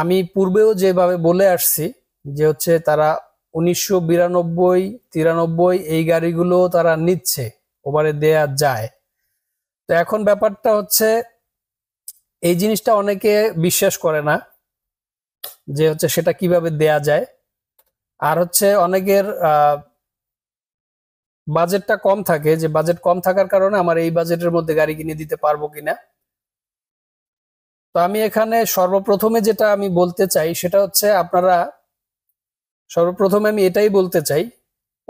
আমি পূর্বেও যেভাবে বলে আসছি যে হচ্ছে তারা উনিশশো বিরানব্বই তিরানব্বই এই গাড়িগুলো তারা নিচ্ছে ওভারে দেয়া যায় তো এখন ব্যাপারটা হচ্ছে এই জিনিসটা অনেকে বিশ্বাস করে না যে হচ্ছে সেটা কিভাবে দেয়া যায় আর হচ্ছে অনেকের বাজেটটা কম থাকে যে বাজেট কম থাকার কারণে আমার এই বাজেটের মধ্যে গাড়ি কিনে দিতে পারবো কিনা তো আমি এখানে সর্বপ্রথমে যেটা আমি বলতে চাই সেটা হচ্ছে আপনারা সর্বপ্রথমে আমি এটাই বলতে চাই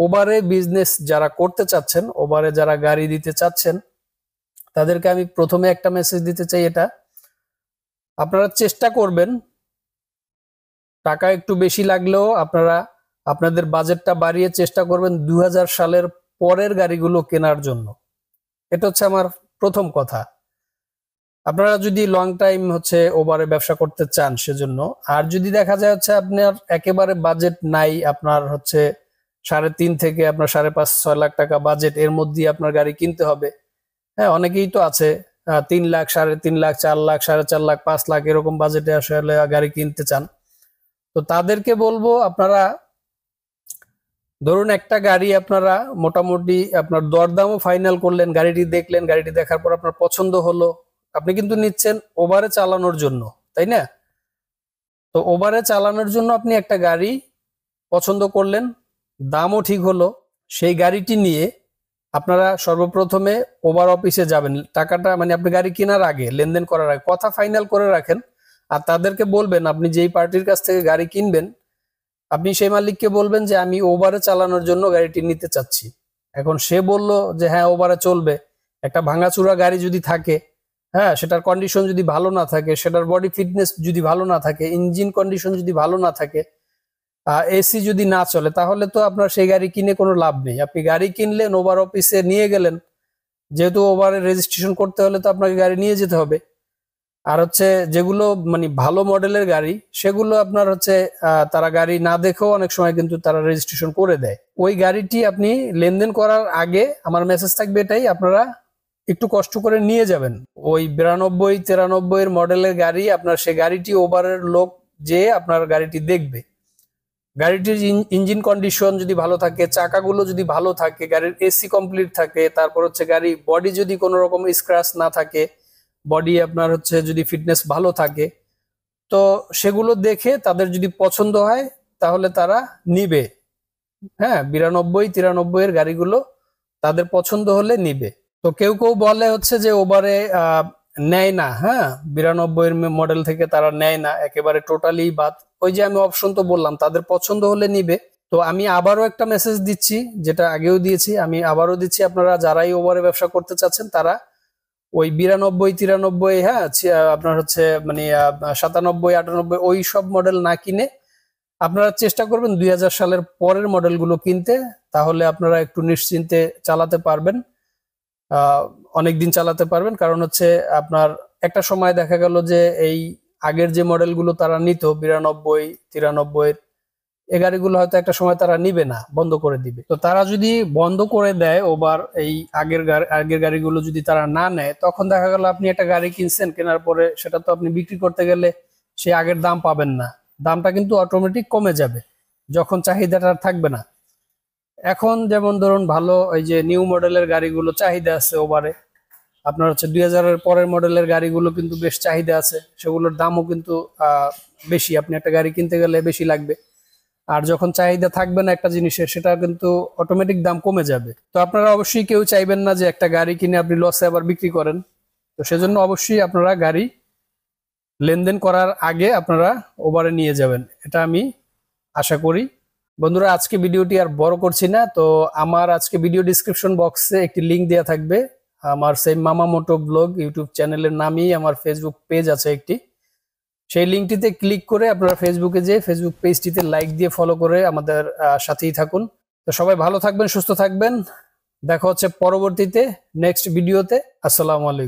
ওভারে বিজনেস যারা করতে চাচ্ছেন ওভারে যারা গাড়ি দিতে চাচ্ছেন তাদেরকে আমি প্রথমে একটা মেসেজ দিতে চাই এটা আপনারা চেষ্টা করবেন টাকা একটু বেশি লাগলেও আপনারা আপনাদের বাজেটটা বাড়িয়ে চেষ্টা করবেন দু সালের পরের গাড়িগুলো কেনার জন্য এটা হচ্ছে আমার প্রথম কথা আপনারা যদি লং টাইম হচ্ছে ওভারে ব্যবসা করতে চান সেজন্য আর যদি দেখা যায় হচ্ছে আপনার একেবারে বাজেট নাই আপনার হচ্ছে সাড়ে তিন থেকে আপনার সাড়ে পাঁচ ছয় লাখ টাকা বাজেট এর মধ্যে আপনার গাড়ি কিনতে হবে হ্যাঁ অনেকেই তো আছে তিন লাখ সাড়ে তিন লাখ চার লাখ সাড়ে চার লাখ পাঁচ লাখ এরকম বাজেটে আসলে গাড়ি কিনতে চান তো তাদেরকে বলবো আপনারা ধরুন একটা গাড়ি আপনারা মোটামুটি আপনার দরদামও ফাইনাল করলেন গাড়িটি দেখলেন গাড়িটি দেখার পর আপনার পছন্দ হলো আপনি কিন্তু নিচ্ছেন ওভারে চালানোর জন্য তাই না তো ওভারে চালানোর জন্য আপনি একটা গাড়ি পছন্দ করলেন দামও ঠিক হলো সেই গাড়িটি নিয়ে আপনারা সর্বপ্রথমে ওভার অফিসে যাবেন টাকাটা মানে আপনি গাড়ি কেনার আগে লেনদেন করার আগে কথা ফাইনাল করে রাখেন আর তাদেরকে বলবেন আপনি যেই পার্টির কাছ থেকে গাড়ি কিনবেন আপনি সেই মালিককে বলবেন যে আমি ওভারে চালানোর জন্য গাড়িটি নিতে চাচ্ছি এখন সে বলল যে হ্যাঁ ওভারে চলবে একটা ভাঙাচুরা গাড়ি যদি থাকে হ্যাঁ সেটার কন্ডিশন যদি ভালো না থাকে সেটার বডি ফিটনেস যদি ভালো না থাকে ইঞ্জিন কন্ডিশন যদি ভালো না থাকে এসি যদি না চলে তাহলে তো আপনার সেই গাড়ি কিনে কোনো লাভ নেই আপনি গাড়ি কিনলেন ওভার অফিসে নিয়ে গেলেন যেহেতু ওভারে রেজিস্ট্রেশন করতে হলে তো আপনাকে গাড়ি নিয়ে যেতে হবে আর হচ্ছে যেগুলো মানে ভালো মডেলের গাড়ি সেগুলো আপনার হচ্ছে তারা গাড়ি না দেখেও অনেক সময় কিন্তু তারা রেজিস্ট্রেশন করে দেয় ওই গাড়িটি আপনি লেনদেন করার আগে আমার মেসেজ থাকবে এটাই আপনারা একটু কষ্ট করে নিয়ে যাবেন ওই বিরানব্বই তিরানব্বই এর মডেলের গাড়ি আপনার সে গাড়িটি ওভারের লোক যে আপনার গাড়িটি দেখবে গাড়িটির ইঞ্জিন কন্ডিশন যদি ভালো থাকে চাকাগুলো যদি ভালো থাকে গাড়ির এসি কমপ্লিট থাকে তারপর হচ্ছে গাড়ি বডি যদি কোনো রকম স্ক্র্যাচ না থাকে বডি আপনার হচ্ছে যদি ফিটনেস ভালো থাকে তো সেগুলো দেখে তাদের যদি পছন্দ হয় তাহলে তারা নিবে হ্যাঁ বিরানব্বই তিরানব্বই এর গাড়িগুলো তাদের পছন্দ হলে নিবে তো কেউ কেউ বলে হচ্ছে যে ওভারে নেয় না হ্যাঁ বিরানব্বই মডেল থেকে তারা নেয় না একেবারে টোটালি বাদ ওই যে আমি অপশন তো বললাম তাদের পছন্দ হলে নিবে তো আমি আবারও একটা মেসেজ দিচ্ছি যেটা আগেও দিয়েছি আমি আবারও দিচ্ছি আপনারা যারাই ওভারে ব্যবসা করতে চাচ্ছেন তারা ওই বিরানব্বই তিরানব্বই হ্যাঁ আপনার হচ্ছে মানে সাতানব্বই আটানব্বই ওই সব মডেল না কিনে আপনারা চেষ্টা করবেন দুই সালের পরের মডেলগুলো কিনতে তাহলে আপনারা একটু নিশ্চিন্তে চালাতে পারবেন অনেক দিন চালাতে পারবেন কারণ হচ্ছে আপনার একটা সময় দেখা গেল যে এই আগের যে মডেলগুলো তারা নিত বিরানব্বই তিরানব্বই এ গাড়িগুলো হয়তো একটা সময় তারা নিবে না বন্ধ করে দিবে তো তারা যদি বন্ধ করে দেয় ওবার এই আগের আগের গাড়িগুলো যদি তারা না নেয় তখন দেখা গেল আপনি একটা গাড়ি কিনছেন কেনার পরে সেটা তো আপনি বিক্রি করতে গেলে সেই আগের দাম পাবেন না দামটা কিন্তু অটোমেটিক কমে যাবে যখন চাহিদাটা থাকবে না এখন যেমন ধরুন ভালো ওই যে নিউ মডেলের গাড়িগুলো চাহিদা আছে ওভারে আপনার হচ্ছে দুই হাজারের পরের মডেলের গাড়িগুলো কিন্তু বেশ চাহিদা আছে সেগুলোর দামও কিন্তু বেশি আপনি একটা গাড়ি কিনতে গেলে বেশি লাগবে আর যখন চাহিদা থাকবে না একটা জিনিসের সেটা কিন্তু অটোমেটিক দাম কমে যাবে তো আপনারা অবশ্যই কেউ চাইবেন না যে একটা গাড়ি কিনে আপনি লসে আবার বিক্রি করেন তো সেজন্য অবশ্যই আপনারা গাড়ি লেনদেন করার আগে আপনারা ওভারে নিয়ে যাবেন এটা আমি আশা করি বন্ধুরা আজকে ভিডিওটি আর বড় করছি না তো আমার আজকে ভিডিও ডিসক্রিপশন বক্সে একটি লিঙ্ক দেওয়া থাকবে আমার সেই মামা মোটো ব্লগ ইউটিউব চ্যানেলের নামই আমার ফেসবুক পেজ আছে একটি সেই লিঙ্কটিতে ক্লিক করে আপনারা ফেসবুকে যে ফেসবুক পেজটিতে লাইক দিয়ে ফলো করে আমাদের সাথেই থাকুন তো সবাই ভালো থাকবেন সুস্থ থাকবেন দেখা হচ্ছে পরবর্তীতে নেক্সট ভিডিওতে আসসালামু আলাইকুম